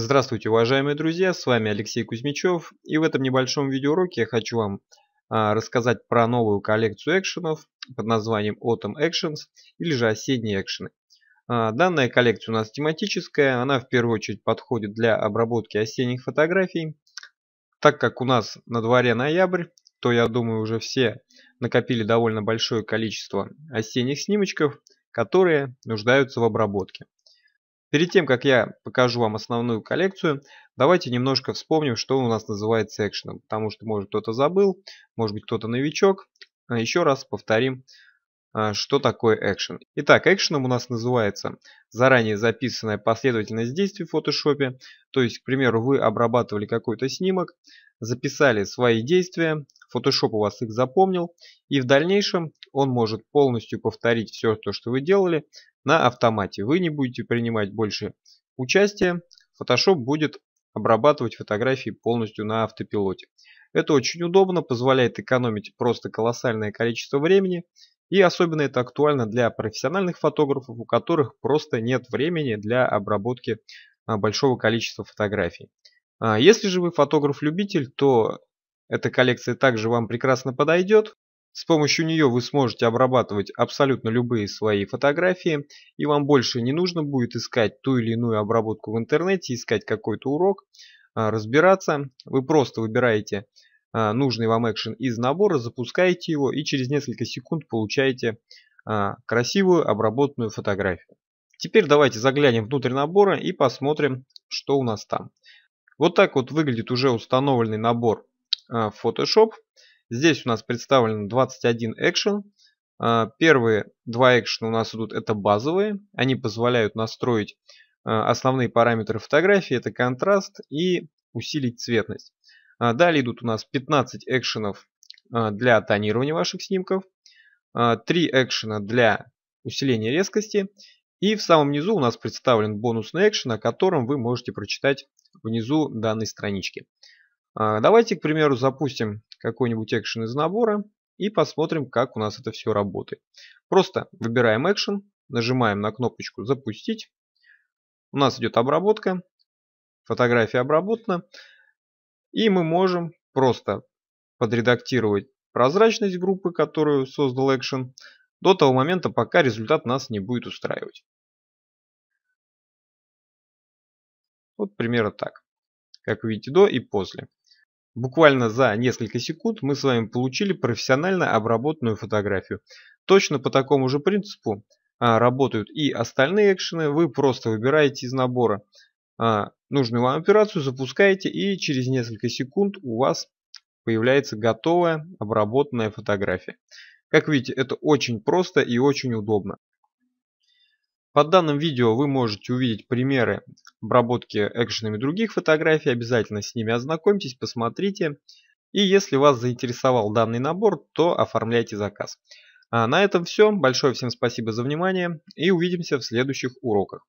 Здравствуйте, уважаемые друзья, с вами Алексей Кузьмичев, и в этом небольшом видеоуроке я хочу вам а, рассказать про новую коллекцию экшенов под названием Autumn Actions или же осенние экшены. А, данная коллекция у нас тематическая, она в первую очередь подходит для обработки осенних фотографий. Так как у нас на дворе ноябрь, то я думаю уже все накопили довольно большое количество осенних снимочков, которые нуждаются в обработке. Перед тем, как я покажу вам основную коллекцию, давайте немножко вспомним, что у нас называется экшеном, потому что, может, кто-то забыл, может быть, кто-то новичок. А еще раз повторим, а, что такое экшен. Итак, экшеном у нас называется заранее записанная последовательность действий в фотошопе. То есть, к примеру, вы обрабатывали какой-то снимок, записали свои действия, Photoshop у вас их запомнил, и в дальнейшем он может полностью повторить все то, что вы делали, на автомате. Вы не будете принимать больше участия. Photoshop будет обрабатывать фотографии полностью на автопилоте. Это очень удобно, позволяет экономить просто колоссальное количество времени. И особенно это актуально для профессиональных фотографов, у которых просто нет времени для обработки а, большого количества фотографий. А, если же вы фотограф-любитель, то эта коллекция также вам прекрасно подойдет. С помощью нее вы сможете обрабатывать абсолютно любые свои фотографии, и вам больше не нужно будет искать ту или иную обработку в интернете, искать какой-то урок, а, разбираться. Вы просто выбираете а, нужный вам экшен из набора, запускаете его и через несколько секунд получаете а, красивую обработанную фотографию. Теперь давайте заглянем внутрь набора и посмотрим, что у нас там. Вот так вот выглядит уже установленный набор Photoshop. Здесь у нас представлено 21 экшен. А, первые два экшена у нас идут, это базовые. Они позволяют настроить а, основные параметры фотографии. Это контраст и усилить цветность. А, далее идут у нас 15 экшенов для тонирования ваших снимков. 3 экшена для усиления резкости. И в самом низу у нас представлен бонусный экшен, о котором вы можете прочитать внизу данной странички. Давайте, к примеру, запустим какой-нибудь экшен из набора и посмотрим, как у нас это все работает. Просто выбираем экшен, нажимаем на кнопочку «Запустить». У нас идет обработка, фотография обработана. И мы можем просто подредактировать прозрачность группы, которую создал экшен, до того момента, пока результат нас не будет устраивать. Вот примерно так. Как видите, до и после. Буквально за несколько секунд мы с вами получили профессионально обработанную фотографию. Точно по такому же принципу а, работают и остальные экшены. Вы просто выбираете из набора а, нужную вам операцию, запускаете и через несколько секунд у вас появляется готовая обработанная фотография. Как видите, это очень просто и очень удобно. Под данным видео вы можете увидеть примеры обработке экшенами других фотографий. Обязательно с ними ознакомьтесь, посмотрите. И если вас заинтересовал данный набор, то оформляйте заказ. А на этом все. Большое всем спасибо за внимание и увидимся в следующих уроках.